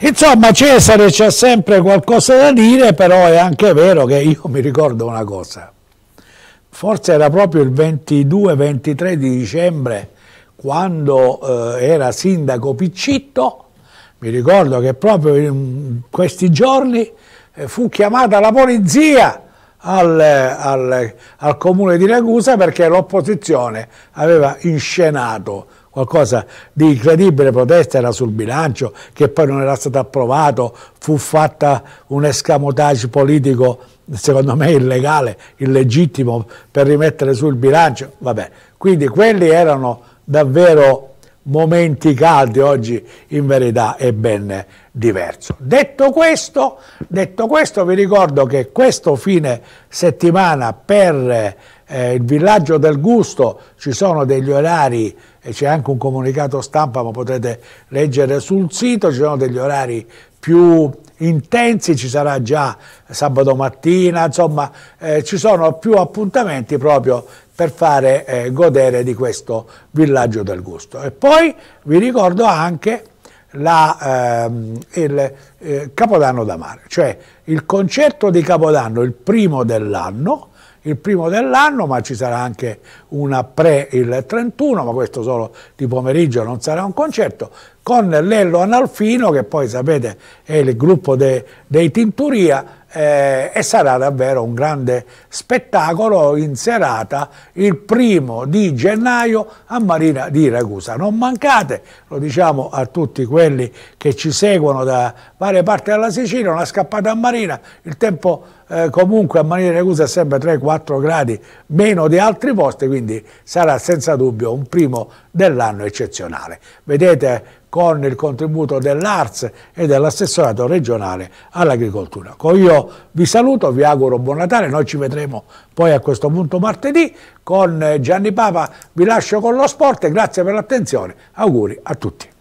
Insomma, Cesare c'è sempre qualcosa da dire, però è anche vero che io mi ricordo una cosa. Forse era proprio il 22-23 di dicembre, quando eh, era sindaco Piccitto, mi ricordo che proprio in questi giorni eh, fu chiamata la polizia al, al, al comune di Ragusa perché l'opposizione aveva inscenato qualcosa di incredibile, protesta era sul bilancio che poi non era stato approvato, fu fatta un escamotage politico secondo me illegale, illegittimo per rimettere sul bilancio, vabbè, quindi quelli erano davvero momenti caldi oggi in verità è ben diverso. Detto questo, detto questo vi ricordo che questo fine settimana per eh, il villaggio del gusto ci sono degli orari e c'è anche un comunicato stampa ma potete leggere sul sito, ci sono degli orari più intensi, ci sarà già sabato mattina, insomma eh, ci sono più appuntamenti proprio per fare eh, godere di questo villaggio del gusto. E poi vi ricordo anche la, ehm, il eh, Capodanno da mare, cioè il concerto di Capodanno, il primo dell'anno, il primo dell'anno, ma ci sarà anche una pre il 31, ma questo solo di pomeriggio non sarà un concerto, con Lello Analfino, che poi sapete è il gruppo de, dei Tinturia, eh, e sarà davvero un grande spettacolo in serata il primo di gennaio a Marina di Ragusa. Non mancate, lo diciamo a tutti quelli che ci seguono da varie parti della Sicilia, una scappata a Marina, il tempo eh, comunque a Marina Ragusa è sempre 3-4 gradi meno di altri posti, quindi sarà senza dubbio un primo dell'anno eccezionale. Vedete con il contributo dell'ARS e dell'assessorato regionale all'agricoltura. Io vi saluto, vi auguro buon Natale, noi ci vedremo poi a questo punto martedì con Gianni Papa, vi lascio con lo sport, grazie per l'attenzione, auguri a tutti.